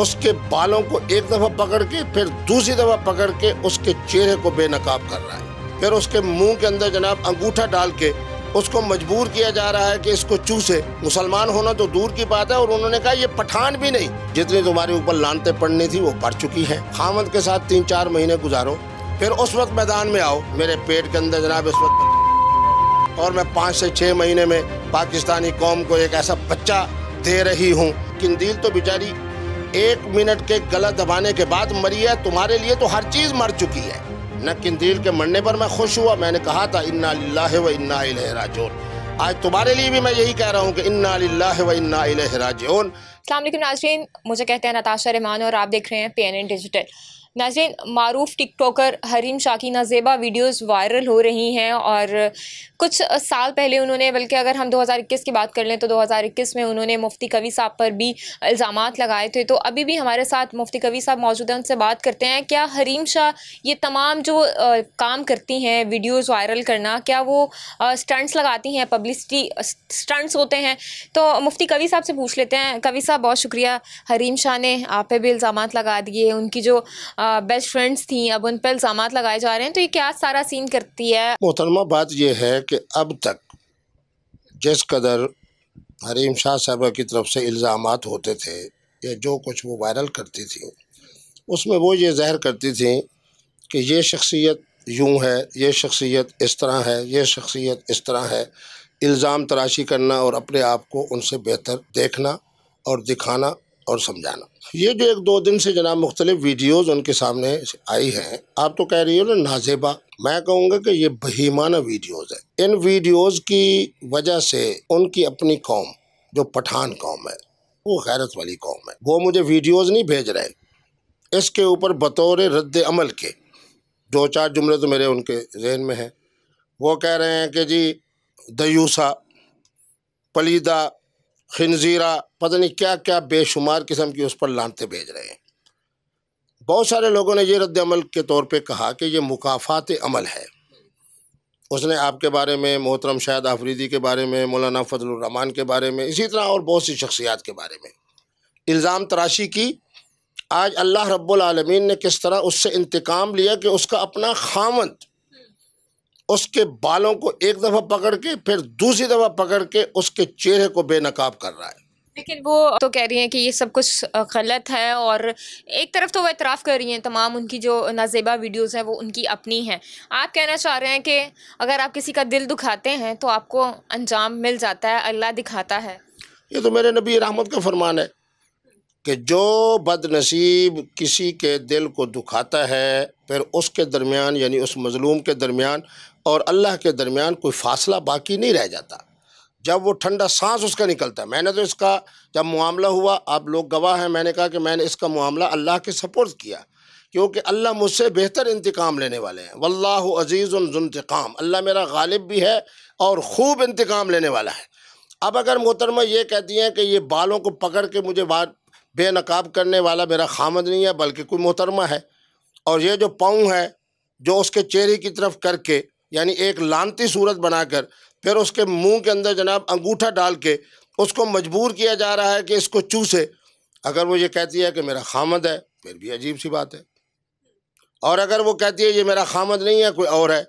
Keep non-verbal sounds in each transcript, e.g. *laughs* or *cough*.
उसके बालों को एक दफ़ा पकड़ के फिर दूसरी दफ़ा पकड़ के उसके चेहरे को बेनकाब कर रहा है फिर उसके मुंह के अंदर जनाब अंगूठा डाल के उसको मजबूर किया जा रहा है कि इसको चूसे मुसलमान होना तो दूर की बात है और उन्होंने कहा ये पठान भी नहीं जितनी तुम्हारे ऊपर लानते पड़नी थी वो पड़ चुकी है खामद के साथ तीन चार महीने गुजारो फिर उस वक्त मैदान में आओ मेरे पेट के अंदर जनाब इस वक्त *laughs* और मैं पाँच से छः महीने में पाकिस्तानी कौम को एक ऐसा बच्चा दे रही हूँ किंदील तो बेचारी एक मिनट के गला दबाने के बाद मरी है तुम्हारे लिए तो हर चीज मर चुकी है न किंदील के मरने पर मैं खुश हुआ मैंने कहा था इन्ना लाह व इन्ना राजौन आज तुम्हारे लिए भी मैं यही कह रहा हूँ कि इन्ना व इन्ना राजौन नाजरीन मुझे कहते हैं नताशा रहमान और आप देख रहे हैं P N N digital Nazreen Maroof TikToker Hareem शाकी नज़ेबा वीडियोस वायरल हो रही हैं और कुछ साल पहले उन्होंने बल्कि अगर हम 2021 की बात कर लें तो 2021 में उन्होंने मुफ्ती कवि साहब पर भी इल्ज़ाम लगाए थे तो अभी भी हमारे साथ मुफ्ती कवि साहब मौजूद हैं उनसे बात करते हैं क्या हरीम शाह ये तमाम जो आ, काम करती हैं वीडियोज़ वायरल करना क्या वो स्टंट्स लगाती हैं पब्लिसिटी स्टंट्स होते हैं तो मुफ्ती कवि साहब से पूछ लेते हैं कवि साहब बहुत शुक्रिया हरीम शाह ने आप पे भी इल्ज़ाम लगा दिए उनकी जो आ, बेस्ट uh, फ्रेंड्स थी अब उन पर इल्ज़ाम लगाए जा रहे हैं तो ये क्या सारा सीन करती है मोहतरमा बात यह है कि अब तक जिस कदर हरीम शाह साहबा की तरफ से इल्ज़ाम होते थे या जो कुछ वो वायरल करती थी उसमें वो ये जहर करती थी कि ये शख्सियत यूँ है ये शख्सियत इस तरह है ये शख्सियत इस तरह है इल्ज़ाम तराशी करना और अपने आप को उनसे बेहतर देखना और दिखाना और समझाना ये जो एक दो दिन से जनाब मुख्तलिफ वीडियोज़ उनके सामने आई हैं आप तो कह रही हो ना नाजेबा मैं कहूँगा कि ये बहीमाना वीडियोज़ है इन वीडियोज़ की वजह से उनकी अपनी कौम जो पठान कौम है वो गैरत वाली कौम है वो मुझे वीडियोज़ नहीं भेज रहे इसके ऊपर बतौर रद्द अमल के दो चार जुमले तो मेरे उनके जहन में हैं वो कह रहे हैं कि जी दयूसा पलीदा खनजीरा पता नहीं क्या क्या बेशुमार किस्म की उस पर लानते भेज रहे हैं बहुत सारे लोगों ने यह रद्दमल के तौर पर कहा कि यह मुकाफ़ात अमल है उसने आपके बारे में मोहतरम शायद आफरीदी के बारे में मौलाना फजलरहमान के बारे में इसी तरह और बहुत सी शख्सियात के बारे में इल्ज़ाम तराशी की आज अल्लाह रब्बुल रबालमीन ने किस तरह उससे इंतकाम लिया कि उसका अपना खामंद उसके बालों को एक दफ़ा पकड़ के फिर दूसरी दफ़ा पकड़ के उसके चेहरे को बेनकाब कर रहा है लेकिन वो तो कह रही हैं कि ये सब कुछ गलत है और एक तरफ तो वो इतराफ़ कर रही हैं तमाम उनकी जो नाजेबा वीडियोस हैं वो उनकी अपनी हैं आप कहना चाह रहे हैं कि अगर आप किसी का दिल दुखाते हैं तो आपको अंजाम मिल जाता है अल्लाह दिखाता है ये तो मेरे नबी रहमत का फरमान है कि जो बदनसीब किसी के दिल को दुखाता है फिर उसके दरमियान यानी उस मज़लूम के दरमियान और अल्लाह के दरमियान कोई फासला बाकी नहीं रह जाता जब वो ठंडा सांस उसका निकलता है मैंने तो इसका जब मामला हुआ आप लोग गवाह हैं मैंने कहा कि मैंने इसका मामला अल्लाह के सपोर्ट किया क्योंकि अल्लाह मुझसे बेहतर इंतकाम लेने वाले हैं वल्लाह अजीज़ुलतकाम अल्लाह मेरा गालिब भी है और ख़ूब इंतकाम लेने वाला है अब अगर मोहतरमा ये कहती हैं कि ये बालों को पकड़ के मुझे बात बेनकाब करने वाला मेरा खामद नहीं है बल्कि कोई मोहतरमा है और ये जो पाँव है जो उसके चेहरे की तरफ करके यानी एक लानती सूरत बनाकर फिर उसके मुंह के अंदर जनाब अंगूठा डाल के उसको मजबूर किया जा रहा है कि इसको चूसे अगर वो ये कहती है कि मेरा खामद है फिर भी अजीब सी बात है और अगर वो कहती है ये मेरा खामद नहीं है कोई और है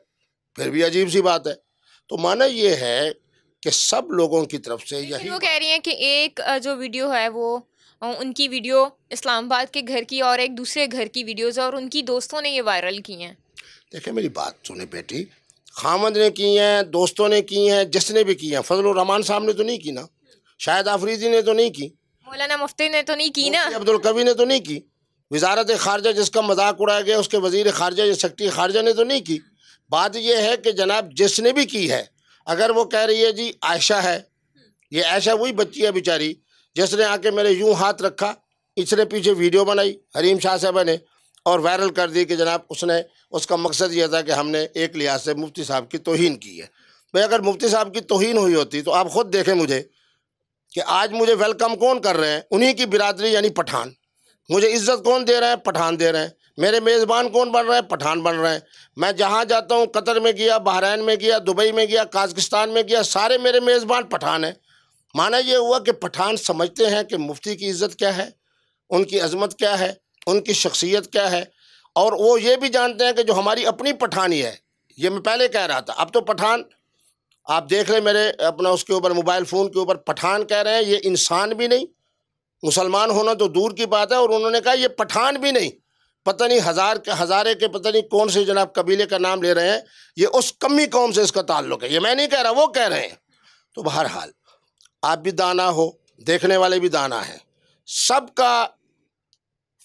फिर भी अजीब सी बात है तो माना ये है कि सब लोगों की तरफ से यही वो कह रही हैं कि एक जो वीडियो है वो उनकी वीडियो इस्लामाबाद के घर की और एक दूसरे घर की वीडियोस और उनकी दोस्तों ने ये वायरल की हैं देखिए मेरी बात सुने बेटी खामद ने की हैं दोस्तों ने की हैं जिसने भी की हैं फजल रहमान साहब ने तो नहीं की ना शायद आफरीदी ने तो नहीं की मौलाना मुफ्ती ने तो नहीं की ना अब्दुल कवी ने तो नहीं की वजारत खारजा जिसका मजाक उड़ाया गया उसके वजीर खारजा या शक्ति खारजा ने तो नहीं की बात यह है कि जनाब जिसने भी की है अगर वो कह रही है जी आयशा है ये आयशा वही बच्ची है बेचारी जिसने आके मेरे यूं हाथ रखा इसने पीछे वीडियो बनाई हरीम शाह साहब ने और वायरल कर दी कि जनाब उसने उसका मकसद यह था कि हमने एक लिहाज से मुफ्ती साहब की तोहन की है भाई अगर मुफ्ती साहब की तोहन हुई होती तो आप खुद देखें मुझे कि आज मुझे वेलकम कौन कर रहे हैं उन्हीं की बिरादरी यानी पठान मुझे इज्जत कौन दे रहे हैं पठान दे रहे हैं मेरे मेज़बान कौन बन रहे हैं पठान बन रहे हैं मैं जहाँ जाता हूँ कतर में गया बहरीन में गया दुबई में गया काजगिस्तान में गया सारे मेरे मेज़बान पठान हैं माना यह हुआ कि पठान समझते हैं कि मुफ्ती की इज़्ज़त क्या है उनकी अजमत क्या है उनकी शख्सियत क्या है और वो ये भी जानते हैं कि जो हमारी अपनी पठानी है ये मैं पहले कह रहा था अब तो पठान आप देख रहे मेरे अपना उसके ऊपर मोबाइल फ़ोन के ऊपर पठान कह रहे हैं ये इंसान भी नहीं मुसलमान होना तो दूर की बात है और उन्होंने कहा ये पठान भी नहीं पता नहीं हज़ार के हज़ारे के पता नहीं कौन से जनाब कबीले का नाम ले रहे हैं ये उस कमी कौम से इसका ताल्लुक है ये मैं नहीं कह रहा वो कह रहे हैं तो बहरहाल आप भी दाना हो देखने वाले भी दाना हैं सबका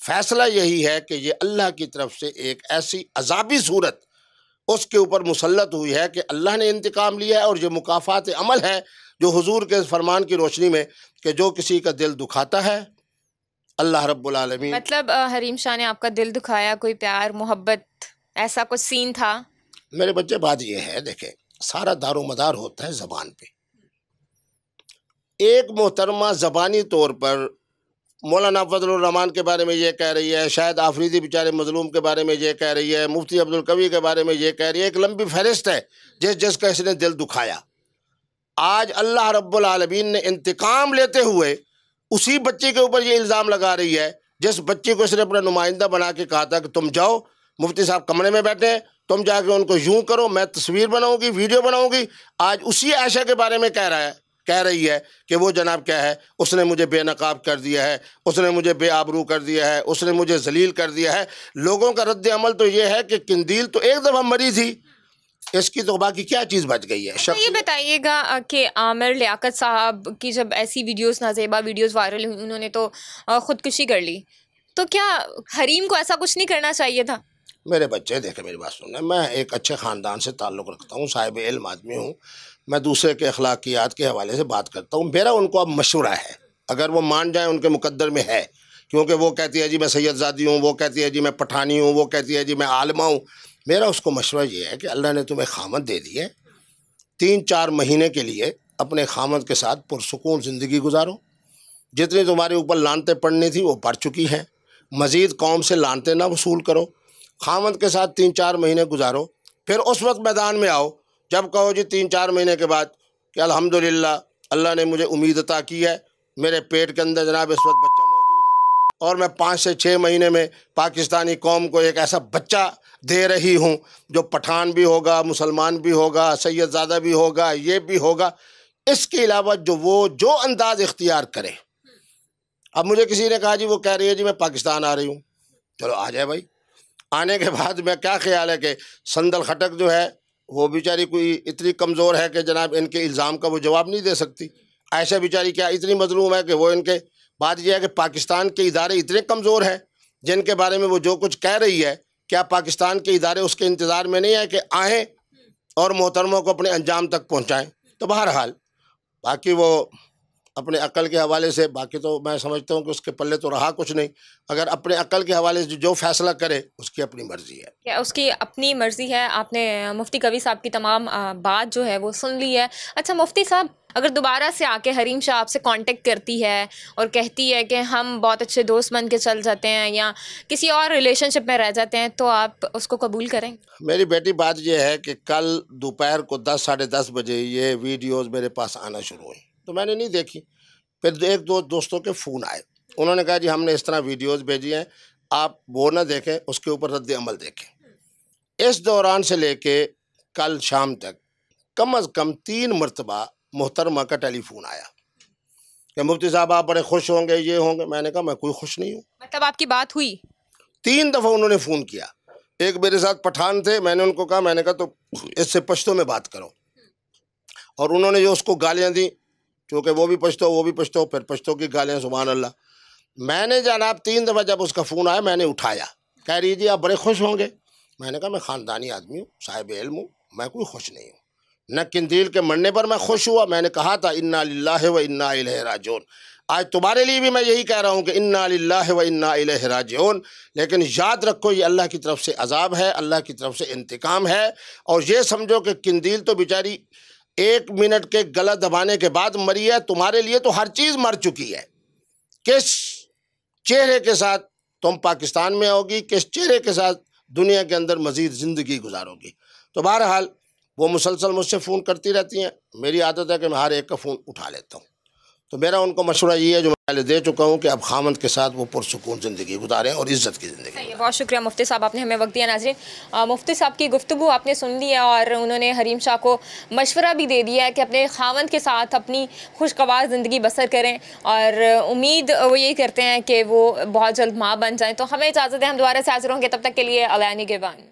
फैसला यही है कि ये अल्लाह की तरफ से एक ऐसी अजाबी सूरत उसके ऊपर मुसलत हुई है कि अल्लाह ने इंतकाम लिया है और ये मुकाफ़ात अमल है जो हजूर के फरमान की रोशनी में कि जो किसी का दिल दुखाता है अल्लाह रबालमी मतलब हरीम शाह ने आपका दिल दुखाया कोई प्यार मोहब्बत ऐसा कुछ सीन था मेरे बच्चे बात यह है देखे सारा दारो मदार होता है ज़बान पे एक मोहतरमा ज़बानी तौर पर मौलाना फजल के बारे में ये कह रही है शायद आफरीदी बेचारे मजलूम के बारे में ये कह रही है मुफ्ती अब्दुल कवी के बारे में ये कह रही है एक लंबी फहरिस्त है जिस जिसका इसने दिल दुखाया आज अल्लाह रब्बुल ने इंतकाम लेते हुए उसी बच्चे के ऊपर ये इल्ज़ाम लगा रही है जिस बच्चे को इसने अपना नुमाइंदा बना के कहा था कि तुम जाओ मुफ्ती साहब कमरे में बैठे तुम जाके उनको यूं करो मैं तस्वीर बनाऊंगी वीडियो बनाऊंगी आज उसी आयशा के बारे में कह रहा है कह रही है कि वो जनाब क्या है उसने मुझे बेनकाब कर दिया है उसने मुझे बेआबरू कर दिया है उसने मुझे जलील कर दिया है लोगों का रद्द अमल तो ये है कि किंदील तो एक दफ़ा मरी थी इसकी तो बाकी क्या चीज़ बच गई है अच्छा, ये बताइएगा कि आमिर लियाकत साहब की जब ऐसी वीडियोस नाजेबा वीडियोस वायरल हुई उन्होंने तो ख़ुदकुशी कर ली तो क्या हरीम को ऐसा कुछ नहीं करना चाहिए था मेरे बच्चे देखे मेरी बात सुन मैं एक अच्छे ख़ानदान से ताल्लुक़ रखता हूँ साहिब इल्म आदमी हूँ मैं दूसरे के अखलाकियात के हवाले से बात करता हूँ मेरा उनको अब मशूरा है अगर वो मान जाए उनके मुकद्दर में है क्योंकि वो कहती है जी मैं सैदजादी हूँ वो कहती है जी मैं पठानी हूँ वो कहती है जी मैं आलमा हूँ मेरा उसको मशवरा ये है कि अल्लाह ने तुम्हें खामत दे दी है तीन चार महीने के लिए अपने खामत के साथ पुरसकून ज़िंदगी गुजारो जितनी तुम्हारे ऊपर लानते पड़नी थी वो पड़ चुकी हैं मज़ीद कौम से लानते ना वसूल करो खामद के साथ तीन चार महीने गुजारो फिर उस वक्त मैदान में आओ जब कहो जी तीन चार महीने के बाद कि अल्हम्दुलिल्लाह अल्लाह ने मुझे उम्मीद अता की है मेरे पेट के अंदर जनाब इस वक्त बच्चा मौजूद है और मैं पाँच से छः महीने में पाकिस्तानी कौम को एक ऐसा बच्चा दे रही हूँ जो पठान भी होगा मुसलमान भी होगा सैदजादा भी होगा ये भी होगा इसके अलावा जो वो जो अंदाज इख्तियार करे अब मुझे किसी ने कहा जी वो कह रही है जी मैं पाकिस्तान आ रही हूँ चलो आ जाए भाई आने के बाद में क्या ख्याल है कि संदल खटक जो है वो बेचारी कोई इतनी कमज़ोर है कि जनाब इनके इल्ज़ाम का वो जवाब नहीं दे सकती ऐसे बेचारी क्या इतनी मजलूम है कि वो इनके बात यह है कि पाकिस्तान के इदारे इतने कमज़ोर हैं जिनके बारे में वो जो कुछ कह रही है क्या पाकिस्तान के इदारे उसके इंतज़ार में नहीं है कि आएँ और मोहतरमों को अपने अंजाम तक पहुँचाएँ तो बहरहाल बाकी वो अपने अकल के हवाले से बाकी तो मैं समझता हूँ कि उसके पल्ले तो रहा कुछ नहीं अगर अपने अकल के हवाले से जो फैसला करे उसकी अपनी मर्जी है क्या उसकी अपनी मर्जी है आपने मुफ्ती कवि साहब की तमाम बात जो है वो सुन ली है अच्छा मुफ्ती साहब अगर दोबारा से आके हरीम शाह आपसे कांटेक्ट करती है और कहती है कि हम बहुत अच्छे दोस्त बन के चल जाते हैं या किसी और रिलेशनशिप में रह जाते हैं तो आप उसको कबूल करें मेरी बेटी बात यह है कि कल दोपहर को दस साढ़े दस बजे ये वीडियोज़ मेरे पास आना शुरू हुई तो मैंने नहीं देखी फिर एक दो दोस्तों के फ़ोन आए उन्होंने कहा जी हमने इस तरह वीडियोस भेजी हैं आप वो ना देखें उसके ऊपर रद्द अमल देखें इस दौरान से लेके कल शाम तक कम अज़ कम तीन मरतबा मोहतरमा का टेलीफोन आया कि मुफ्ती साहब आप बड़े खुश होंगे ये होंगे मैंने कहा मैं कोई खुश नहीं हूँ मतलब आपकी बात हुई तीन दफ़ा उन्होंने फ़ोन किया एक मेरे साथ पठान थे मैंने उनको कहा मैंने कहा तो इससे पश्तों में बात करो और उन्होंने जो उसको गालियाँ दी चूँकि वो भी पछतो वो भी पछतो फिर पछतो की गालें सुबहान अल्लाह मैंने जनाब तीन दफ़ा जब उसका फ़ोन आया मैंने उठाया कह रही जी आप बड़े खुश होंगे मैंने कहा मैं ख़ानदानी आदमी हूँ साहिब इल्म हूँ मैं कोई खुश नहीं हूँ न किंदील के मरने पर मैं खुश हुआ मैंने कहा था इन्ना लाह व इन्ना राजोन आज तुम्हारे लिए भी मैं यही कह रहा हूँ कि इन्ना लाह व इन्ना राजोन लेकिन याद रखो ये अल्लाह की तरफ से अजाब है अल्लाह की तरफ से इंतकाम है और ये समझो कि किंदील तो बेचारी एक मिनट के गला दबाने के बाद मरिया तुम्हारे लिए तो हर चीज़ मर चुकी है किस चेहरे के साथ तुम पाकिस्तान में आओगी किस चेहरे के साथ दुनिया के अंदर मज़ीद ज़िंदगी गुजारोगी तो बहरहाल वो मुसलसल मुझसे फ़ोन करती रहती हैं मेरी आदत है कि मैं हर एक का फ़ोन उठा लेता हूँ तो मेरा उनको मशवरा ये है जो मैं पहले दे चुका हूँ कि अब खामद के साथ वो पुरसकून ज़िंदगी गुजारें और इज़्ज़त की ज़िंदगी बहुत शुक्रिया मुफ्ती साहब आपने हमें वक्त दिया नाजरीन मुफ्ती साहब की गुफ्तु आपने सुन ली है और उन्होंने हरीम शाह को मशवरा भी दे दिया है कि अपने खामद के साथ अपनी खुशगवार ज़िंदगी बसर करें और उम्मीद वो यही करते हैं कि वो बहुत जल्द माँ बन जाएँ तो हमें इजाज़त है हम दोबारा से हाजिर होंगे तब तक के लिए अलानी गेबान